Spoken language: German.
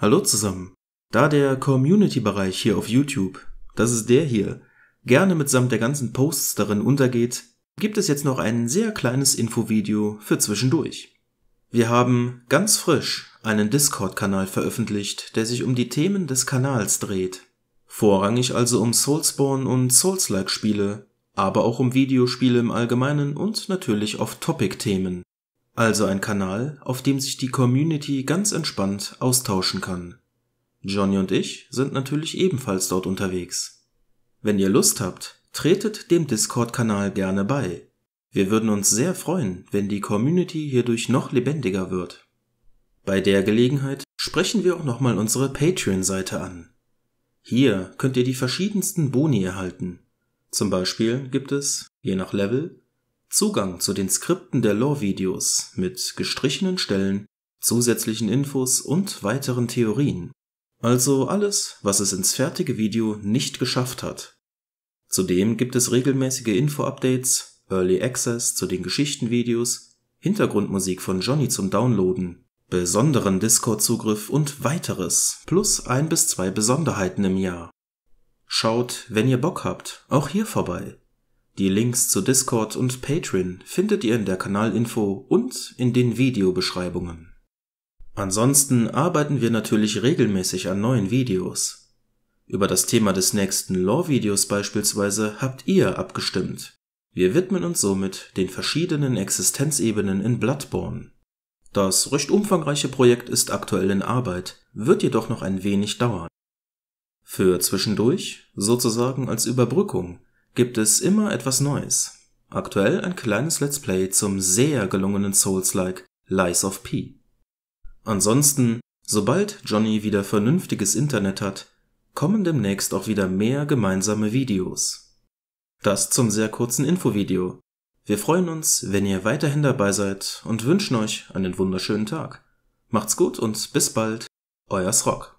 Hallo zusammen. Da der Community-Bereich hier auf YouTube, das ist der hier, gerne mitsamt der ganzen Posts darin untergeht, gibt es jetzt noch ein sehr kleines Infovideo für zwischendurch. Wir haben ganz frisch einen Discord-Kanal veröffentlicht, der sich um die Themen des Kanals dreht. Vorrangig also um Soulspawn und Souls-like-Spiele, aber auch um Videospiele im Allgemeinen und natürlich auf topic themen also ein Kanal, auf dem sich die Community ganz entspannt austauschen kann. Johnny und ich sind natürlich ebenfalls dort unterwegs. Wenn ihr Lust habt, tretet dem Discord-Kanal gerne bei. Wir würden uns sehr freuen, wenn die Community hierdurch noch lebendiger wird. Bei der Gelegenheit sprechen wir auch nochmal unsere Patreon-Seite an. Hier könnt ihr die verschiedensten Boni erhalten. Zum Beispiel gibt es, je nach Level, Zugang zu den Skripten der Lore-Videos mit gestrichenen Stellen, zusätzlichen Infos und weiteren Theorien, also alles, was es ins fertige Video nicht geschafft hat. Zudem gibt es regelmäßige Info-Updates, Early Access zu den Geschichtenvideos, Hintergrundmusik von Johnny zum Downloaden, besonderen Discord-Zugriff und weiteres, plus ein bis zwei Besonderheiten im Jahr. Schaut, wenn ihr Bock habt, auch hier vorbei die Links zu Discord und Patreon findet ihr in der Kanalinfo und in den Videobeschreibungen. Ansonsten arbeiten wir natürlich regelmäßig an neuen Videos. Über das Thema des nächsten Lore-Videos beispielsweise habt ihr abgestimmt. Wir widmen uns somit den verschiedenen Existenzebenen in Bloodborne. Das recht umfangreiche Projekt ist aktuell in Arbeit, wird jedoch noch ein wenig dauern. Für zwischendurch, sozusagen als Überbrückung, gibt es immer etwas Neues. Aktuell ein kleines Let's Play zum sehr gelungenen Souls-like Lies of P. Ansonsten, sobald Johnny wieder vernünftiges Internet hat, kommen demnächst auch wieder mehr gemeinsame Videos. Das zum sehr kurzen Infovideo. Wir freuen uns, wenn ihr weiterhin dabei seid und wünschen euch einen wunderschönen Tag. Macht's gut und bis bald, euer Srock.